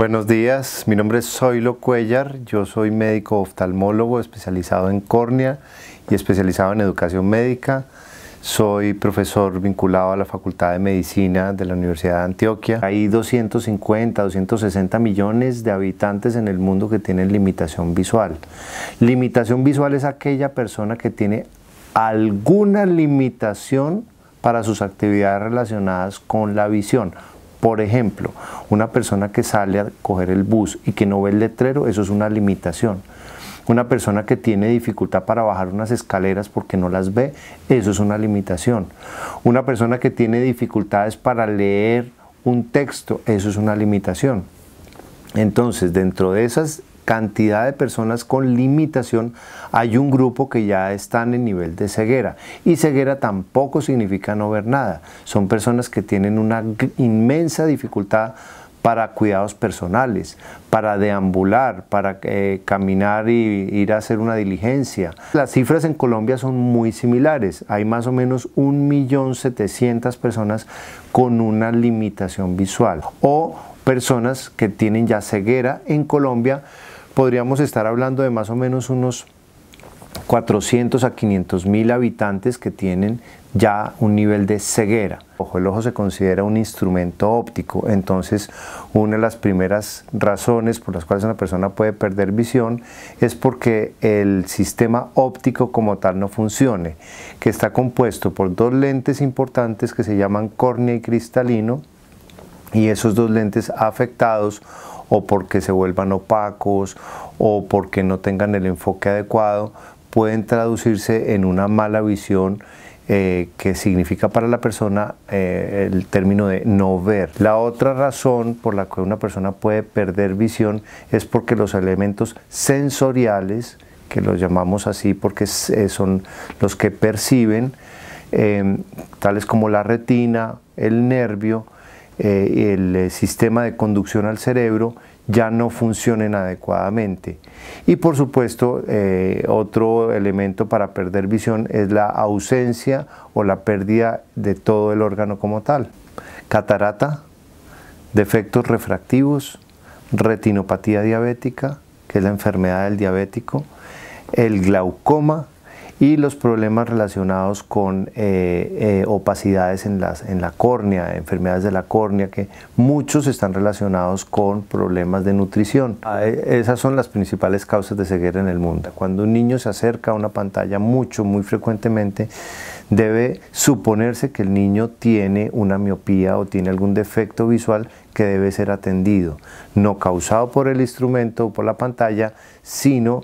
Buenos días, mi nombre es Zoilo Cuellar, yo soy médico oftalmólogo especializado en córnea y especializado en educación médica. Soy profesor vinculado a la Facultad de Medicina de la Universidad de Antioquia. Hay 250, 260 millones de habitantes en el mundo que tienen limitación visual. Limitación visual es aquella persona que tiene alguna limitación para sus actividades relacionadas con la visión. Por ejemplo, una persona que sale a coger el bus y que no ve el letrero, eso es una limitación. Una persona que tiene dificultad para bajar unas escaleras porque no las ve, eso es una limitación. Una persona que tiene dificultades para leer un texto, eso es una limitación. Entonces, dentro de esas cantidad de personas con limitación, hay un grupo que ya están en nivel de ceguera. Y ceguera tampoco significa no ver nada. Son personas que tienen una inmensa dificultad para cuidados personales, para deambular, para eh, caminar y ir a hacer una diligencia. Las cifras en Colombia son muy similares. Hay más o menos 1.700.000 personas con una limitación visual o personas que tienen ya ceguera en Colombia podríamos estar hablando de más o menos unos 400 a 500 mil habitantes que tienen ya un nivel de ceguera. Ojo, el ojo se considera un instrumento óptico, entonces una de las primeras razones por las cuales una persona puede perder visión es porque el sistema óptico como tal no funcione, que está compuesto por dos lentes importantes que se llaman córnea y cristalino, y esos dos lentes afectados o porque se vuelvan opacos o porque no tengan el enfoque adecuado, pueden traducirse en una mala visión eh, que significa para la persona eh, el término de no ver. La otra razón por la que una persona puede perder visión es porque los elementos sensoriales, que los llamamos así porque eh, son los que perciben, tales como la retina, el nervio, eh, el eh, sistema de conducción al cerebro ya no funcionen adecuadamente. Y por supuesto, eh, otro elemento para perder visión es la ausencia o la pérdida de todo el órgano como tal. Catarata, defectos refractivos, retinopatía diabética, que es la enfermedad del diabético, el glaucoma, y los problemas relacionados con eh, eh, opacidades en, en la córnea, enfermedades de la córnea, que muchos están relacionados con problemas de nutrición. Ah, e, esas son las principales causas de ceguera en el mundo. Cuando un niño se acerca a una pantalla mucho, muy frecuentemente, debe suponerse que el niño tiene una miopía o tiene algún defecto visual que debe ser atendido, no causado por el instrumento o por la pantalla, sino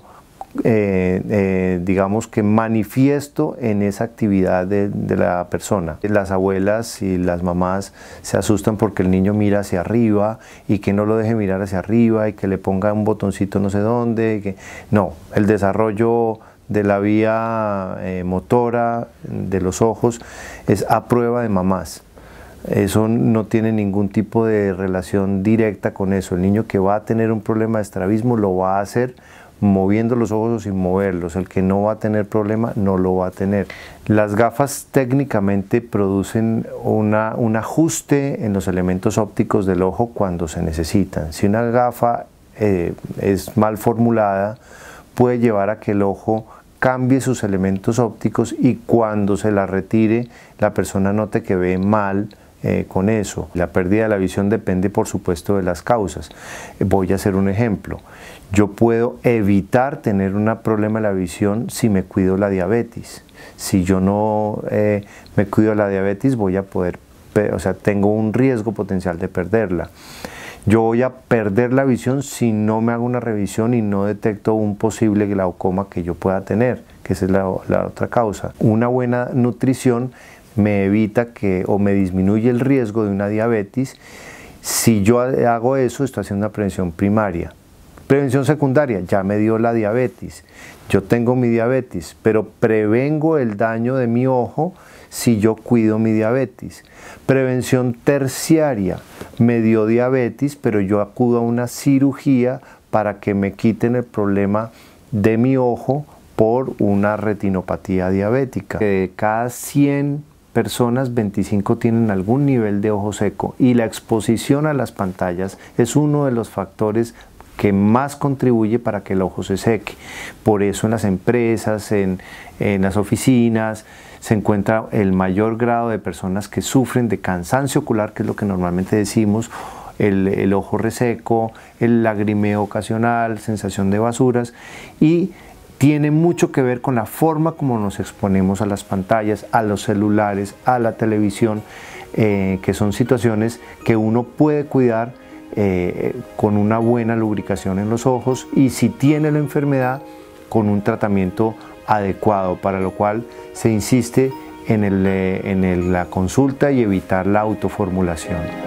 eh, eh, digamos que manifiesto en esa actividad de, la persona. Las abuelas y las mamás se asustan porque el niño mira hacia arriba y que no lo deje mirar hacia arriba y que le ponga un botoncito no sé dónde. No, el desarrollo de la vía eh, motora, de los ojos, es a prueba de mamás. Eso no tiene ningún tipo de relación directa con eso. El niño que va a tener un problema de estrabismo lo va a hacer moviendo los ojos sin moverlos. El que no va a tener problema no lo va a tener. Las gafas técnicamente producen un ajuste en los elementos ópticos del ojo cuando se necesitan. Si una gafa eh, es mal formulada, puede llevar a que el ojo cambie sus elementos ópticos y cuando se la retire la persona note que ve mal eh, con eso. La pérdida de la visión depende, por supuesto, de las causas. Voy a hacer un ejemplo. Yo puedo evitar tener un problema de la visión si me cuido la diabetes. Si yo no eh, me cuido la diabetes, voy a poder, o sea, tengo un riesgo potencial de perderla. Yo voy a perder la visión si no me hago una revisión y no detecto un posible glaucoma que yo pueda tener, que esa es la, la otra causa. Una buena nutrición me evita que o me disminuye el riesgo de una diabetes. Si yo hago eso, estoy haciendo una prevención primaria. Prevención secundaria, ya me dio la diabetes, yo tengo mi diabetes, pero prevengo el daño de mi ojo si yo cuido mi diabetes. Prevención terciaria, me dio diabetes, pero yo acudo a una cirugía para que me quiten el problema de mi ojo por una retinopatía diabética. De cada 100 personas, 25 tienen algún nivel de ojo seco y la exposición a las pantallas es uno de los factores que más contribuye para que el ojo se seque. Por eso en las empresas, en, las oficinas, se encuentra el mayor grado de personas que sufren de cansancio ocular, que es lo que normalmente decimos, el, ojo reseco, el lagrimeo ocasional, sensación de basuras y tiene mucho que ver con la forma como nos exponemos a las pantallas, a los celulares, a la televisión, eh, que son situaciones que uno puede cuidar eh, con una buena lubricación en los ojos y si tiene la enfermedad, con un tratamiento adecuado, para lo cual se insiste en, eh, la consulta y evitar la autoformulación.